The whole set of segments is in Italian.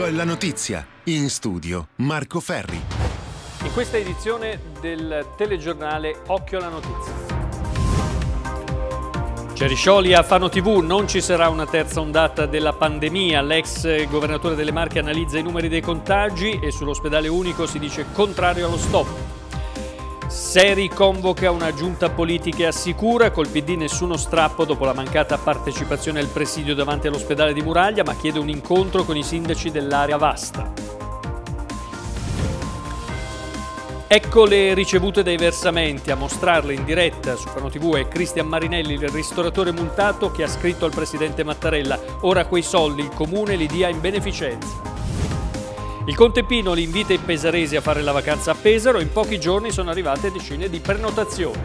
occhio la notizia. In studio Marco Ferri. In questa edizione del telegiornale Occhio alla notizia. Ceriscioli a Fano TV, non ci sarà una terza ondata della pandemia, l'ex governatore delle Marche analizza i numeri dei contagi e sull'ospedale unico si dice contrario allo stop. Seri convoca una giunta politica e assicura, col PD nessuno strappo dopo la mancata partecipazione al presidio davanti all'ospedale di Muraglia, ma chiede un incontro con i sindaci dell'area vasta. Ecco le ricevute dei versamenti, a mostrarle in diretta su Fano TV è Cristian Marinelli, il ristoratore multato che ha scritto al presidente Mattarella, ora quei soldi il comune li dia in beneficenza. Il Conte Pino li invita i pesaresi a fare la vacanza a Pesaro e in pochi giorni sono arrivate decine di prenotazioni.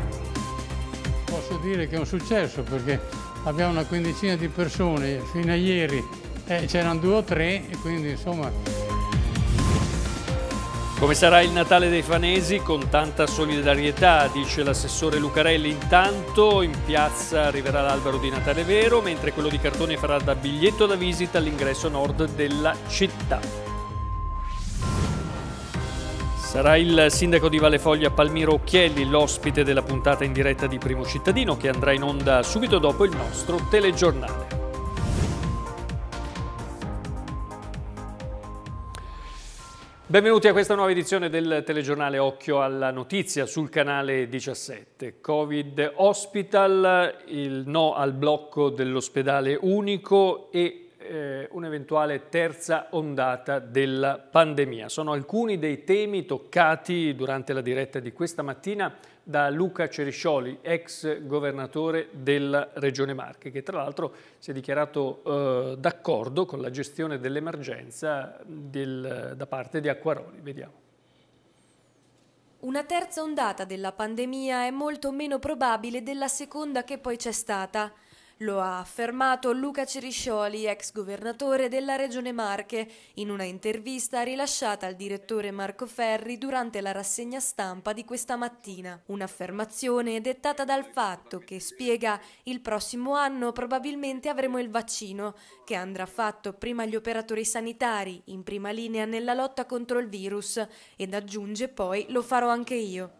Posso dire che è un successo perché abbiamo una quindicina di persone, fino a ieri eh, c'erano due o tre e quindi insomma... Come sarà il Natale dei Fanesi? Con tanta solidarietà, dice l'assessore Lucarelli. Intanto in piazza arriverà l'albero di Natale vero, mentre quello di cartone farà da biglietto da visita all'ingresso nord della città. Sarà il sindaco di Vallefoglia Palmiro Occhielli l'ospite della puntata in diretta di Primo Cittadino che andrà in onda subito dopo il nostro telegiornale. Benvenuti a questa nuova edizione del telegiornale Occhio alla Notizia sul canale 17. Covid Hospital, il no al blocco dell'ospedale unico e eh, un'eventuale terza ondata della pandemia. Sono alcuni dei temi toccati durante la diretta di questa mattina da Luca Ceriscioli, ex governatore della Regione Marche, che tra l'altro si è dichiarato eh, d'accordo con la gestione dell'emergenza da parte di Acquaroli. Vediamo. Una terza ondata della pandemia è molto meno probabile della seconda che poi c'è stata. Lo ha affermato Luca Ceriscioli, ex governatore della Regione Marche, in una intervista rilasciata al direttore Marco Ferri durante la rassegna stampa di questa mattina. Un'affermazione dettata dal fatto che spiega il prossimo anno probabilmente avremo il vaccino, che andrà fatto prima agli operatori sanitari, in prima linea nella lotta contro il virus, ed aggiunge poi lo farò anche io.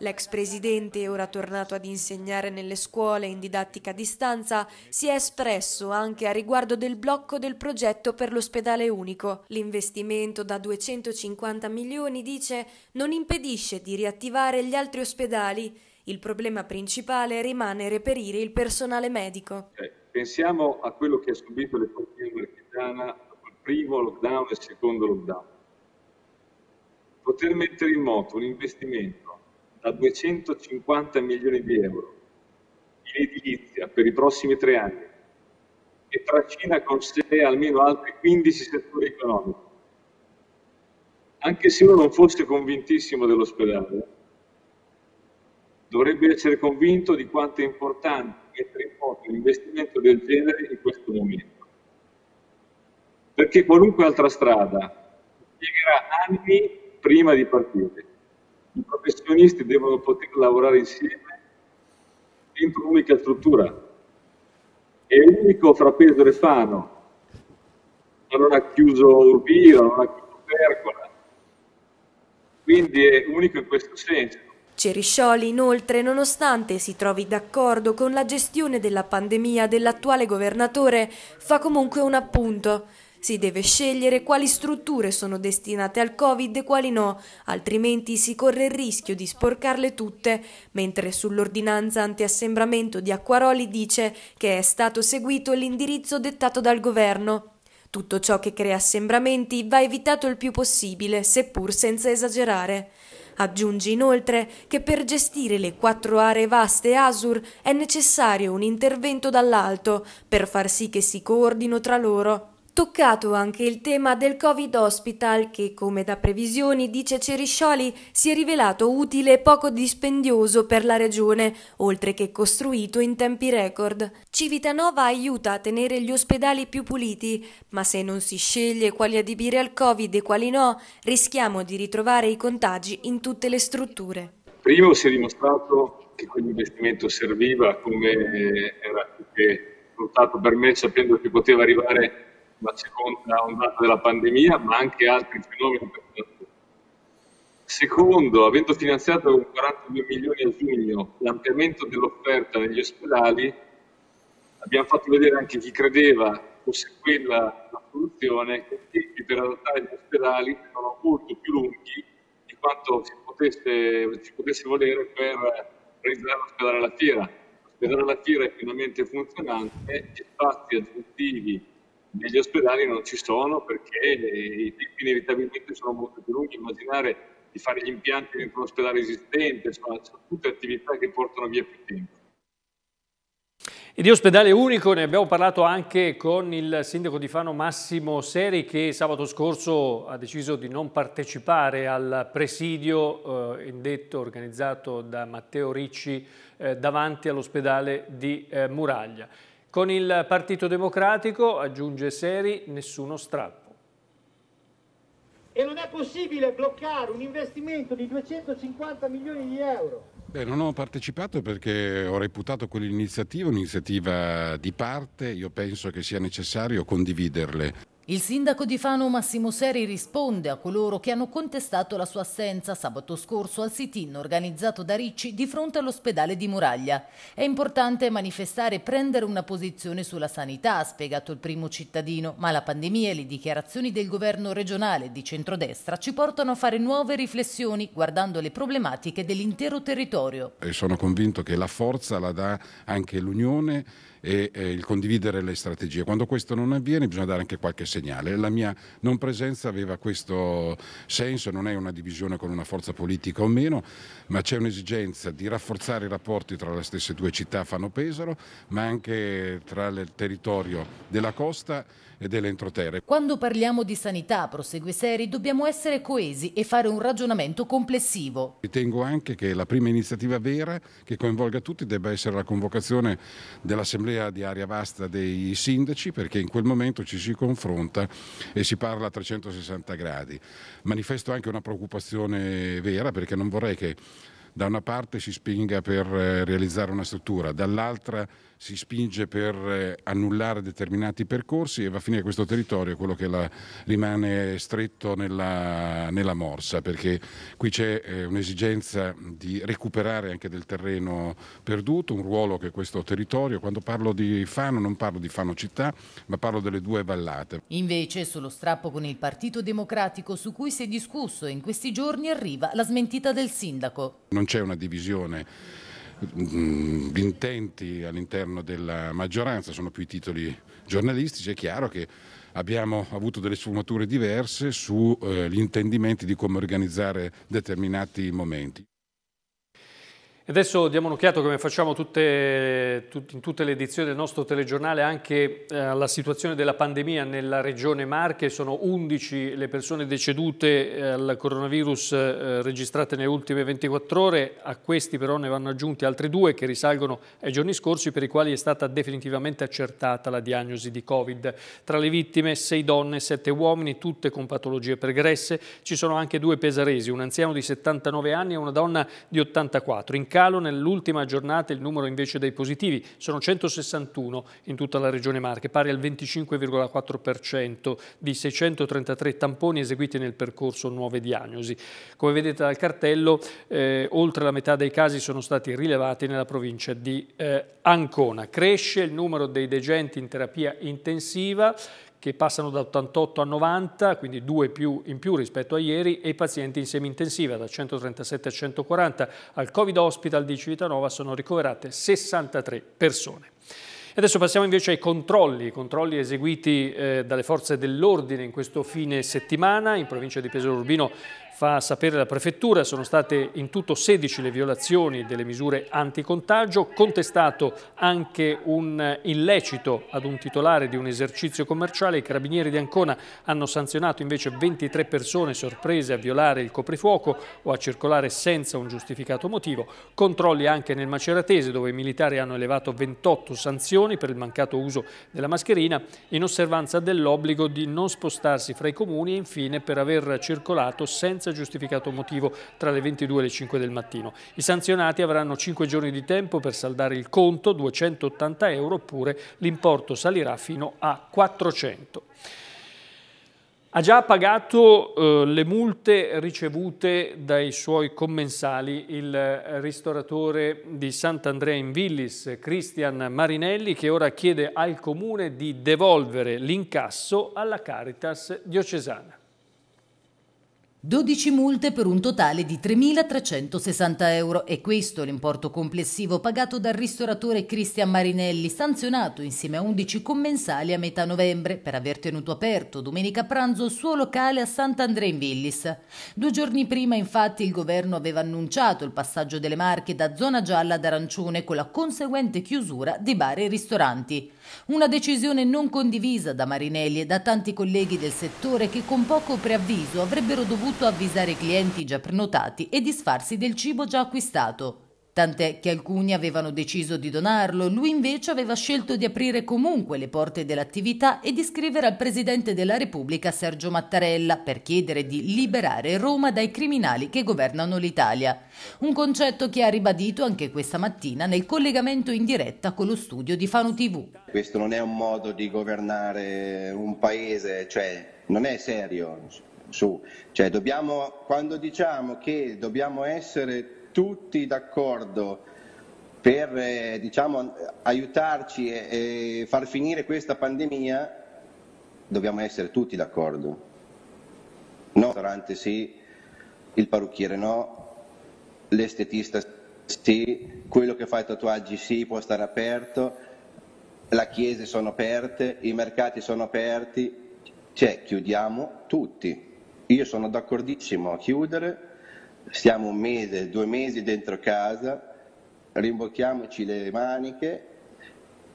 L'ex presidente, ora tornato ad insegnare nelle scuole in didattica a distanza, si è espresso anche a riguardo del blocco del progetto per l'ospedale unico. L'investimento da 250 milioni, dice, non impedisce di riattivare gli altri ospedali. Il problema principale rimane reperire il personale medico. Eh, pensiamo a quello che ha subito l'economia marchigiana dopo il primo lockdown e il secondo lockdown. Poter mettere in moto un investimento a 250 milioni di euro in edilizia per i prossimi tre anni e trascina con sé almeno altri 15 settori economici. Anche se uno non fosse convintissimo dell'ospedale, dovrebbe essere convinto di quanto è importante mettere in moto un investimento del genere in questo momento. Perché qualunque altra strada impiegherà anni prima di partire i professionisti devono poter lavorare insieme dentro un'unica struttura. È unico fra Pesaro e Fano. Non ha chiuso Urbino, non ha chiuso Pergola. Quindi è unico in questo senso. Ceriscioli inoltre, nonostante si trovi d'accordo con la gestione della pandemia dell'attuale governatore, fa comunque un appunto. Si deve scegliere quali strutture sono destinate al Covid e quali no, altrimenti si corre il rischio di sporcarle tutte, mentre sull'ordinanza antiassembramento di Acquaroli dice che è stato seguito l'indirizzo dettato dal governo. Tutto ciò che crea assembramenti va evitato il più possibile, seppur senza esagerare. Aggiungi inoltre che per gestire le quattro aree vaste ASUR è necessario un intervento dall'alto per far sì che si coordino tra loro. Toccato anche il tema del Covid Hospital che, come da previsioni, dice Ceriscioli, si è rivelato utile e poco dispendioso per la regione, oltre che costruito in tempi record. Civitanova aiuta a tenere gli ospedali più puliti, ma se non si sceglie quali adibire al Covid e quali no, rischiamo di ritrovare i contagi in tutte le strutture. Primo si è dimostrato che quell'investimento serviva come era più che notato per me sapendo che poteva arrivare la seconda ondata della pandemia, ma anche altri fenomeni. Secondo, avendo finanziato con 42 milioni a giugno l'ampliamento dell'offerta negli ospedali, abbiamo fatto vedere anche chi credeva fosse quella la soluzione, che i tempi per adattare gli ospedali erano molto più lunghi di quanto si potesse, si potesse volere per realizzare l'ospedale alla fiera. L'ospedale alla fiera è pienamente funzionante, gli spazi aggiuntivi negli ospedali non ci sono perché i tempi inevitabilmente sono molto più lunghi. Immaginare di fare gli impianti dentro un ospedale esistente, sono tutte attività che portano via più tempo. E di ospedale unico ne abbiamo parlato anche con il sindaco di Fano Massimo Seri che sabato scorso ha deciso di non partecipare al presidio eh, indetto, organizzato da Matteo Ricci eh, davanti all'ospedale di eh, Muraglia. Con il Partito Democratico, aggiunge Seri, nessuno strappo. E non è possibile bloccare un investimento di 250 milioni di euro Beh, non ho partecipato perché ho reputato quell'iniziativa un'iniziativa di parte, io penso che sia necessario condividerle. Il sindaco di Fano Massimo Seri risponde a coloro che hanno contestato la sua assenza sabato scorso al sit-in organizzato da Ricci di fronte all'ospedale di Muraglia. È importante manifestare e prendere una posizione sulla sanità, ha spiegato il primo cittadino, ma la pandemia e le dichiarazioni del governo regionale di centrodestra ci portano a fare nuove riflessioni guardando le problematiche dell'intero territorio. E sono convinto che la forza la dà anche l'unione e eh, il condividere le strategie. Quando questo non avviene bisogna dare anche qualche segno segnale. La mia non presenza aveva questo senso, non è una divisione con una forza politica o meno, ma c'è un'esigenza di rafforzare i rapporti tra le stesse due città Fano Pesaro, ma anche tra il territorio della costa e dell'entroterra. Quando parliamo di sanità, prosegue Seri, dobbiamo essere coesi e fare un ragionamento complessivo. Ritengo anche che la prima iniziativa vera che coinvolga tutti debba essere la convocazione dell'assemblea di area vasta dei sindaci perché in quel momento ci si confronta monta e si parla a 360 gradi. Manifesto anche una preoccupazione vera perché non vorrei che da una parte si spinga per eh, realizzare una struttura, dall'altra si spinge per eh, annullare determinati percorsi e va a finire questo territorio quello che la, rimane stretto nella, nella, morsa, perché qui c'è eh, un'esigenza di recuperare anche del terreno perduto, un ruolo che questo territorio, quando parlo di Fano non parlo di Fano città, ma parlo delle due vallate. Invece sullo strappo con il Partito Democratico su cui si è discusso in questi giorni arriva la smentita del sindaco. Non c'è una divisione mm, di intenti all'interno della maggioranza, sono più i titoli giornalistici, è chiaro che abbiamo avuto delle sfumature diverse sugli eh, intendimenti di come organizzare determinati momenti. Adesso diamo un'occhiata, come facciamo tutte, tut, in tutte le edizioni del nostro telegiornale, anche eh, alla eh, situazione della pandemia nella regione Marche. Sono 11 le persone decedute eh, al coronavirus eh, registrate nelle ultime 24 ore. A questi però ne vanno aggiunti altri due che risalgono ai giorni scorsi per i quali è stata definitivamente accertata la diagnosi di Covid. Tra le vittime 6 donne e 7 uomini, tutte con patologie pregresse. Ci sono anche due pesaresi, un anziano di 79 anni e una donna di 84. In calo nell'ultima giornata il numero invece dei positivi, sono 161 in tutta la regione Marche, pari al 25,4% di 633 tamponi eseguiti nel percorso nuove diagnosi. Come vedete dal cartello, eh, oltre la metà dei casi sono stati rilevati nella provincia di eh, Ancona. Cresce il numero dei degenti in terapia intensiva, che passano da 88 a 90, quindi due più in più rispetto a ieri, e i pazienti in semi-intensiva da 137 a 140. Al Covid Hospital di Civitanova sono ricoverate 63 persone. Adesso passiamo invece ai controlli, controlli eseguiti eh, dalle forze dell'ordine in questo fine settimana. In provincia di Pesaro Urbino Fa sapere la Prefettura, sono state in tutto 16 le violazioni delle misure anticontagio, contestato anche un illecito ad un titolare di un esercizio commerciale. I carabinieri di Ancona hanno sanzionato invece 23 persone sorprese a violare il coprifuoco o a circolare senza un giustificato motivo. Controlli anche nel Maceratese dove i militari hanno elevato 28 sanzioni per il mancato uso della mascherina in osservanza dell'obbligo di non spostarsi fra i comuni e infine per aver circolato senza senza giustificato motivo tra le 22 e le 5 del mattino. I sanzionati avranno 5 giorni di tempo per saldare il conto, 280 euro, oppure l'importo salirà fino a 400 ha già pagato eh, le multe ricevute dai suoi commensali il ristoratore di Sant'Andrea in Villis, Cristian Marinelli, che ora chiede al Comune di devolvere l'incasso alla Caritas diocesana. 12 multe per un totale di 3.360 euro e questo è l'importo complessivo pagato dal ristoratore Cristian Marinelli, sanzionato insieme a 11 commensali a metà novembre per aver tenuto aperto domenica pranzo il suo locale a Sant'Andrea in Villis. Due giorni prima infatti il governo aveva annunciato il passaggio delle marche da zona gialla ad arancione con la conseguente chiusura di bar e ristoranti. Una decisione non condivisa da Marinelli e da tanti colleghi del settore che con poco preavviso avrebbero dovuto soprattutto avvisare i clienti già prenotati e disfarsi del cibo già acquistato. Tant'è che alcuni avevano deciso di donarlo, lui invece aveva scelto di aprire comunque le porte dell'attività e di scrivere al Presidente della Repubblica Sergio Mattarella per chiedere di liberare Roma dai criminali che governano l'Italia. Un concetto che ha ribadito anche questa mattina nel collegamento in diretta con lo studio di Fano TV. Questo non è un modo di governare un paese, cioè non è serio su, cioè dobbiamo, quando diciamo che dobbiamo essere tutti d'accordo per eh, diciamo, aiutarci e, e far finire questa pandemia, dobbiamo essere tutti d'accordo. No, il ristorante sì, il parrucchiere no, l'estetista sì, quello che fa i tatuaggi sì, può stare aperto, le chiese sono aperte, i mercati sono aperti, cioè chiudiamo tutti. Io sono d'accordissimo a chiudere, stiamo un mese, due mesi dentro casa, rimbocchiamoci le maniche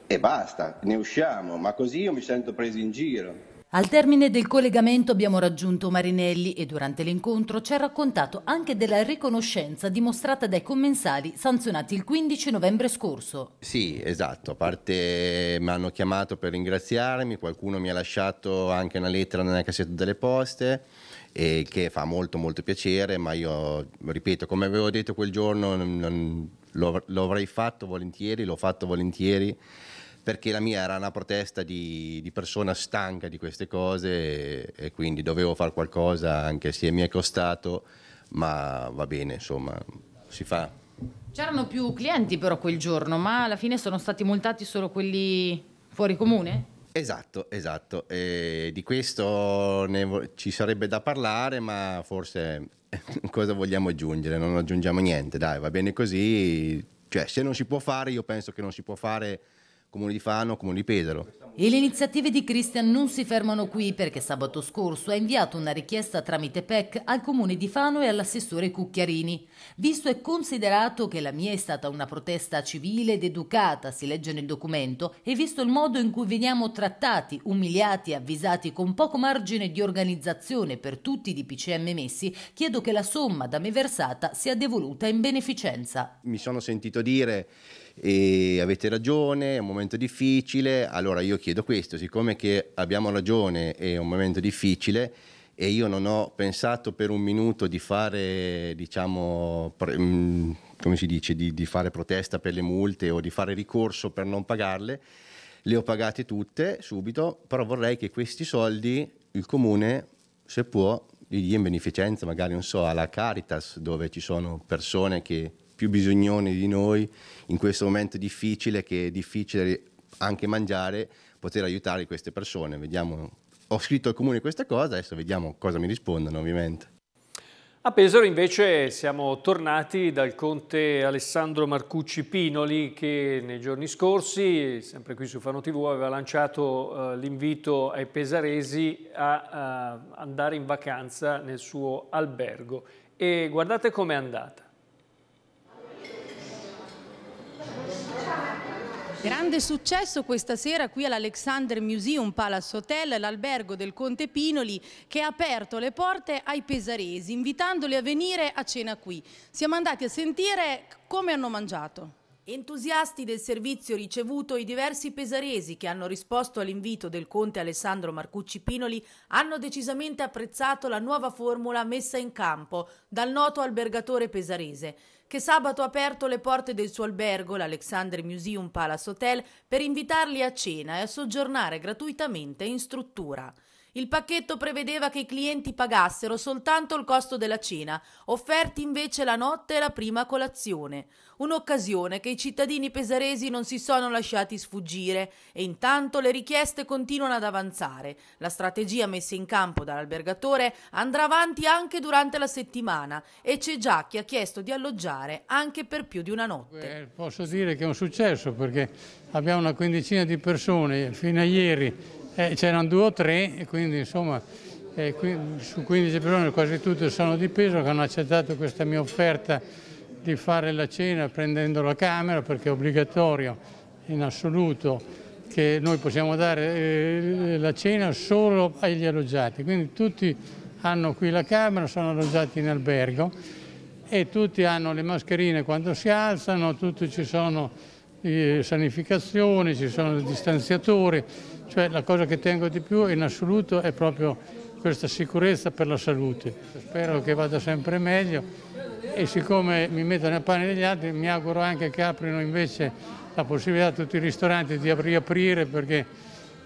e basta, ne usciamo, ma così io mi sento preso in giro. Al termine del collegamento abbiamo raggiunto Marinelli e durante l'incontro ci ha raccontato anche della riconoscenza dimostrata dai commensali sanzionati il 15 novembre scorso. Sì, esatto, a parte mi hanno chiamato per ringraziarmi, qualcuno mi ha lasciato anche una lettera nella cassetta delle poste e che fa molto molto piacere, ma io ripeto, come avevo detto quel giorno, non, lo, lo, avrei fatto volentieri, l'ho fatto volentieri, perché la mia era una protesta di, di persona stanca di queste cose e, e quindi dovevo fare qualcosa anche se mi è costato, ma va bene, insomma, si fa. C'erano più clienti però quel giorno, ma alla fine sono stati multati solo quelli fuori comune? Esatto, esatto. E di questo ci sarebbe da parlare, ma forse cosa vogliamo aggiungere? Non aggiungiamo niente, dai, va bene così. Cioè, se non si può fare, io penso che non si può fare Comune di Fano, Comune di Pedro. E le iniziative di Christian non si fermano qui perché sabato scorso ha inviato una richiesta tramite PEC al comune di Fano e all'assessore Cucchiarini. Visto e considerato che la mia è stata una protesta civile ed educata, si legge nel documento, e visto il modo in cui veniamo trattati, umiliati e avvisati con poco margine di organizzazione per tutti i DPCM messi, chiedo che la somma da me versata sia devoluta in beneficenza. Mi sono sentito dire e avete ragione, è un momento difficile, allora io chiedo questo, siccome che abbiamo ragione è un momento difficile e io non ho pensato per un minuto di fare, diciamo, mm, come si dice, di, di fare protesta per le multe o di fare ricorso per non pagarle, le ho pagate tutte subito, però vorrei che questi soldi il comune, se può, li dia in beneficenza, magari non so, alla Caritas, dove ci sono persone che più bisognoni di noi in questo momento difficile che è difficile anche mangiare, poter aiutare queste persone. Vediamo. Ho scritto al comune questa cosa, adesso vediamo cosa mi rispondono ovviamente. A Pesaro invece siamo tornati dal conte Alessandro Marcucci Pinoli che nei giorni scorsi, sempre qui su Fano TV, aveva lanciato eh, l'invito ai pesaresi a, a eh, andare in vacanza nel suo albergo. E guardate com'è andata. Grande successo questa sera qui all'Alexander Museum Palace Hotel, l'albergo del Conte Pinoli che ha aperto le porte ai pesaresi, invitandoli a venire a cena qui. Siamo andati a sentire come hanno mangiato. Entusiasti del servizio ricevuto, i diversi pesaresi che hanno risposto all'invito del conte Alessandro Marcucci Pinoli hanno decisamente apprezzato la nuova formula messa in campo dal noto albergatore pesarese che sabato ha aperto le porte del suo albergo, l'Alexander Museum Palace Hotel, per invitarli a cena e a soggiornare gratuitamente in struttura. Il pacchetto prevedeva che i clienti pagassero soltanto il costo della cena, offerti invece la notte e la prima colazione. Un'occasione che i cittadini pesaresi non si sono lasciati sfuggire e intanto le richieste continuano ad avanzare. La strategia messa in campo dall'albergatore andrà avanti anche durante la settimana e c'è già chi ha chiesto di alloggiare anche per più di una notte. Eh, posso dire che è un successo perché abbiamo una quindicina di persone fino a ieri eh, c'erano due o tre e quindi insomma eh, qui, su 15 persone quasi tutte sono di peso che hanno accettato questa mia offerta di fare la cena prendendo la camera perché è obbligatorio in assoluto che noi possiamo dare eh, la cena solo agli alloggiati, quindi tutti hanno qui la camera, sono alloggiati in albergo e tutti hanno le mascherine quando si alzano, tutti ci sono di sanificazioni, ci sono distanziatori, cioè la cosa che tengo di più in assoluto è proprio questa sicurezza per la salute. Spero che vada sempre meglio e siccome mi metto nel pane degli altri mi auguro anche che aprino invece la possibilità a tutti i ristoranti di riaprire perché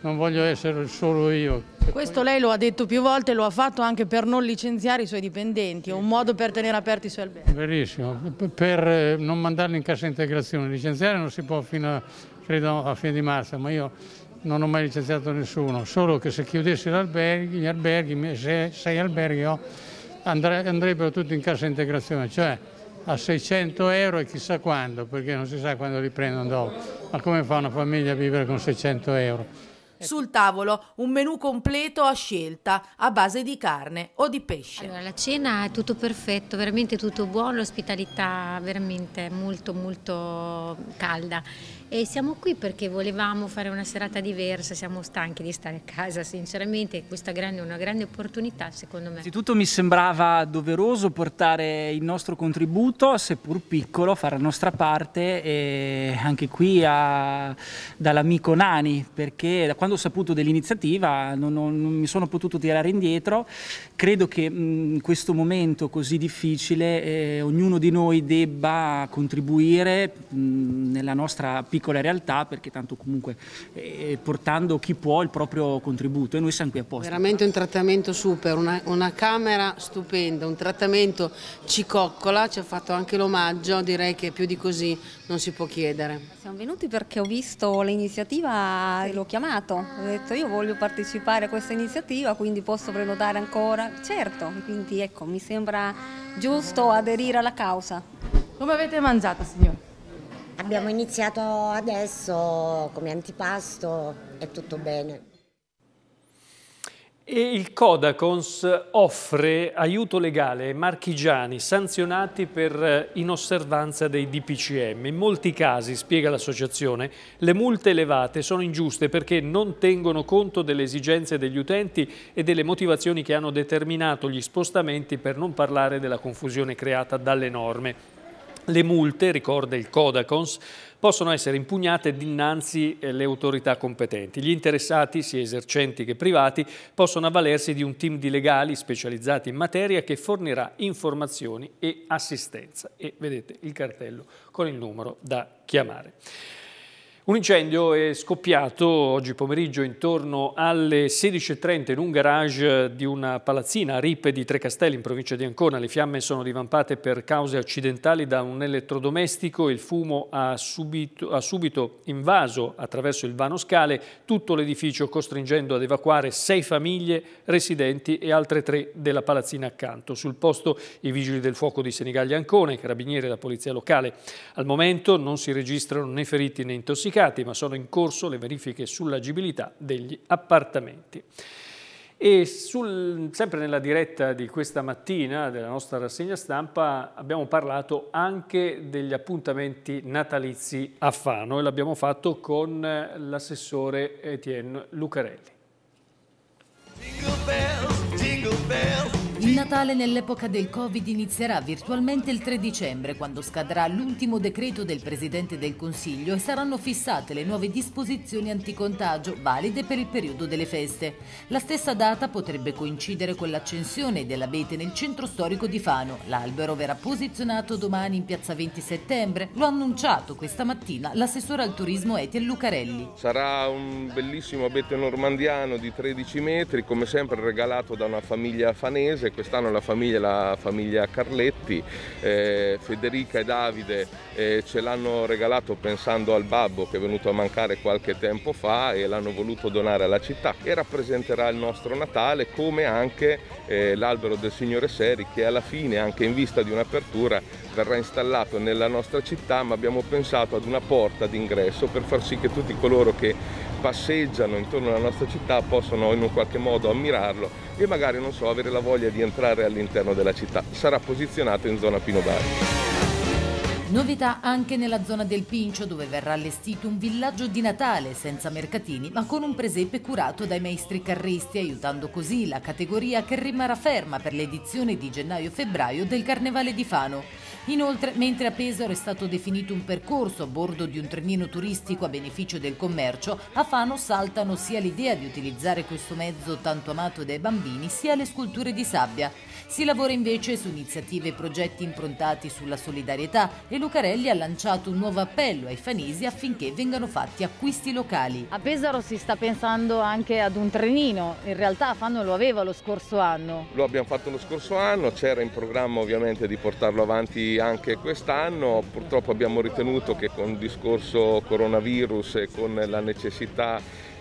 non voglio essere solo io. Questo lei lo ha detto più volte, lo ha fatto anche per non licenziare i suoi dipendenti, è un modo per tenere aperti i suoi alberi. Verissimo, per eh, non mandarli in cassa integrazione, licenziare non si può fino a, credo, a fine di marzo, ma io non ho mai licenziato nessuno, solo che se chiudessi alberghi, gli alberghi, se sei alberghi ho, andre, andrebbero tutti in cassa integrazione, cioè a 600 euro e chissà quando, perché non si sa quando li prendono dopo, ma come fa una famiglia a vivere con 600 euro? Ecco. Sul tavolo un menù completo a scelta a base di carne o di pesce. Allora, la cena è tutto perfetto, veramente tutto buono, l'ospitalità veramente molto molto calda e siamo qui perché volevamo fare una serata diversa, siamo stanchi di stare a casa sinceramente, questa è una grande opportunità secondo me. Innanzitutto mi sembrava doveroso portare il nostro contributo, seppur piccolo, fare la nostra parte e anche qui dall'amico Nani perché da quando ho saputo dell'iniziativa non, non, non, mi sono potuto tirare indietro, credo che in questo momento così difficile eh, ognuno di noi debba contribuire mh, nella nostra piccola piccole realtà perché tanto comunque eh, portando chi può il proprio contributo e noi siamo qui apposta. Veramente un trattamento super, una, una camera stupenda, un trattamento cicoccola, ci ha fatto anche l'omaggio, direi che più di così non si può chiedere. Siamo venuti perché ho visto l'iniziativa e l'ho chiamato, ho detto io voglio partecipare a questa iniziativa quindi posso prenotare ancora, certo, quindi ecco mi sembra giusto aderire alla causa. Come avete mangiato signore? Abbiamo iniziato adesso come antipasto, è tutto bene. E il Codacons offre aiuto legale ai marchigiani sanzionati per eh, inosservanza dei DPCM. In molti casi, spiega l'associazione, le multe elevate sono ingiuste perché non tengono conto delle esigenze degli utenti e delle motivazioni che hanno determinato gli spostamenti per non parlare della confusione creata dalle norme. Le multe, ricorda il Codacons, possono essere impugnate dinanzi eh, le autorità competenti. Gli interessati, sia esercenti che privati, possono avvalersi di un team di legali specializzati in materia che fornirà informazioni e assistenza. E vedete il cartello con il numero da chiamare. Un incendio è scoppiato oggi pomeriggio intorno alle 16.30 in un garage di una palazzina a Ripe di Trecastelli in provincia di Ancona. Le fiamme sono divampate per cause accidentali da un elettrodomestico. Il fumo ha subito, ha subito invaso attraverso il vano scale tutto l'edificio costringendo ad evacuare sei famiglie residenti e altre tre della palazzina accanto. Sul posto i vigili del fuoco di Senigallia Ancona, i carabinieri e la polizia locale. Al momento non si registrano né feriti né intossicati applicati, ma sono in corso le verifiche sull'agibilità degli appartamenti. E sul, sempre nella diretta di questa mattina della nostra rassegna stampa abbiamo parlato anche degli appuntamenti natalizi a Fano e l'abbiamo fatto con l'assessore Etienne Lucarelli. Jingle bell, jingle bell. Il Natale nell'epoca del Covid inizierà virtualmente il 3 dicembre, quando scadrà l'ultimo decreto del Presidente del Consiglio e saranno fissate le nuove disposizioni anticontagio, valide per il periodo delle feste. La stessa data potrebbe coincidere con l'accensione dell'abete nel centro storico di Fano. L'albero verrà posizionato domani in piazza 20 settembre. Lo ha annunciato questa mattina l'assessore al turismo Etiel Lucarelli. Sarà un bellissimo abete normandiano di 13 metri, come sempre regalato da una famiglia fanese Varese, quest'anno la famiglia è la famiglia Carletti, eh, Federica e Davide eh, ce l'hanno regalato pensando al babbo che è venuto a mancare qualche tempo fa e l'hanno voluto donare alla città e rappresenterà il nostro Natale come anche eh, l'albero del Signore Seri che alla fine anche in vista di un'apertura verrà installato nella nostra città ma abbiamo pensato ad una porta d'ingresso per far sì che tutti coloro che passeggiano intorno alla nostra città possano in un qualche modo ammirarlo e magari non so avere la voglia di entrare all'interno della città sarà posizionato in zona Pino Bari Novità anche nella zona del Pincio dove verrà allestito un villaggio di Natale senza mercatini ma con un presepe curato dai maestri carristi aiutando così la categoria che rimarrà ferma per l'edizione di gennaio-febbraio del Carnevale di Fano. Inoltre, mentre a Pesaro è stato definito un percorso a bordo di un trenino turistico a beneficio del commercio, a Fano saltano sia l'idea di utilizzare questo mezzo tanto amato dai bambini sia le sculture di sabbia. Si lavora invece su iniziative e progetti improntati sulla solidarietà e Lucarelli ha lanciato un nuovo appello ai fanesi affinché vengano fatti acquisti locali. A Pesaro si sta pensando anche ad un trenino, in realtà Fanno lo aveva lo scorso anno. Lo abbiamo fatto lo scorso anno, c'era in programma ovviamente di portarlo avanti anche quest'anno, purtroppo abbiamo ritenuto che con il discorso coronavirus e con la necessità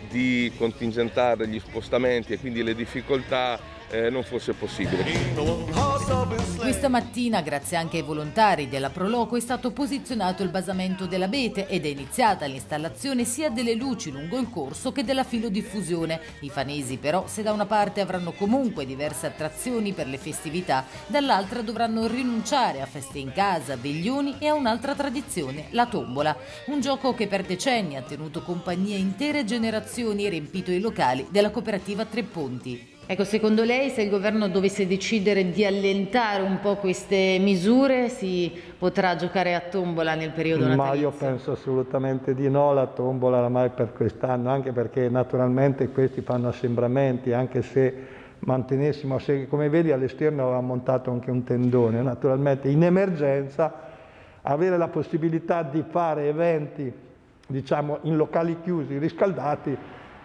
di contingentare gli spostamenti e quindi le difficoltà eh, non fosse possibile. Questa mattina, grazie anche ai volontari della Proloco, è stato posizionato il basamento dell'abete ed è iniziata l'installazione sia delle luci lungo il corso che della filodiffusione. I fanesi però, se da una parte avranno comunque diverse attrazioni per le festività, dall'altra dovranno rinunciare a feste in casa, veglioni e a un'altra tradizione, la tombola. Un gioco che per decenni ha tenuto compagnia intere generazioni e riempito i locali della cooperativa Tre Ponti. Ecco, secondo lei se il governo dovesse decidere di allentare un po' queste misure si potrà giocare a tombola nel periodo natalizio? Ma io penso assolutamente di no, la tombola oramai per quest'anno, anche perché naturalmente questi fanno assembramenti, anche se mantenessimo, se, come vedi all'esterno aveva montato anche un tendone, naturalmente in emergenza avere la possibilità di fare eventi diciamo, in locali chiusi, riscaldati,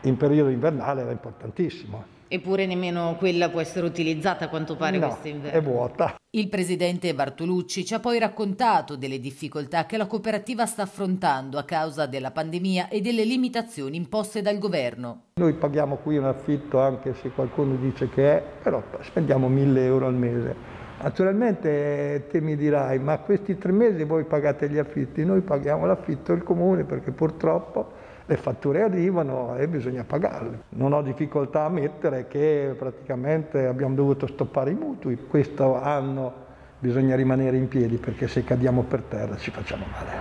in periodo invernale era importantissimo. Eppure nemmeno quella può essere utilizzata a quanto pare no, inverno. è vuota. Il presidente Bartolucci ci ha poi raccontato delle difficoltà che la cooperativa sta affrontando a causa della pandemia e delle limitazioni imposte dal governo. Noi paghiamo qui un affitto anche se qualcuno dice che è, però spendiamo 1000 euro al mese Naturalmente te mi dirai, ma questi tre mesi voi pagate gli affitti, noi paghiamo l'affitto del comune perché purtroppo le fatture arrivano e bisogna pagarle. Non ho difficoltà a ammettere che praticamente abbiamo dovuto stoppare i mutui. Questo anno bisogna rimanere in piedi perché se cadiamo per terra ci facciamo male.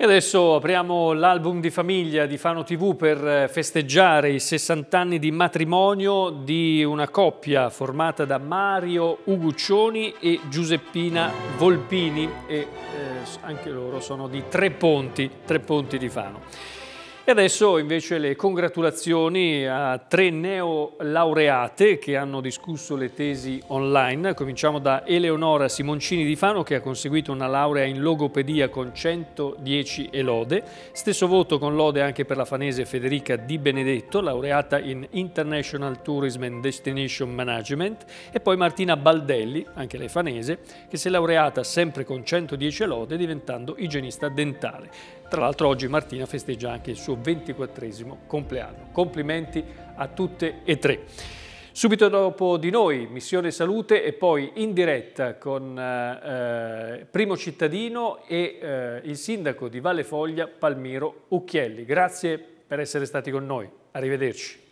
E adesso apriamo l'album di famiglia di Fano TV per eh, festeggiare i 60 anni di matrimonio di una coppia formata da Mario Uguccioni e Giuseppina Volpini e eh, anche loro sono di Tre Ponti, Tre Ponti di Fano. E adesso invece le congratulazioni a tre neo laureate che hanno discusso le tesi online. Cominciamo da Eleonora Simoncini di Fano che ha conseguito una laurea in logopedia con 110 e lode. Stesso voto con lode anche per la fanese Federica Di Benedetto, laureata in International Tourism and Destination Management. E poi Martina Baldelli, anche lei fanese, che si è laureata sempre con 110 e lode diventando igienista dentale. Tra l'altro oggi Martina festeggia anche il suo 24 compleanno. Complimenti a tutte e tre. Subito dopo di noi, Missione Salute e poi in diretta con eh, Primo Cittadino e eh, il sindaco di Valle Foglia, Palmiro Ucchielli. Grazie per essere stati con noi. Arrivederci.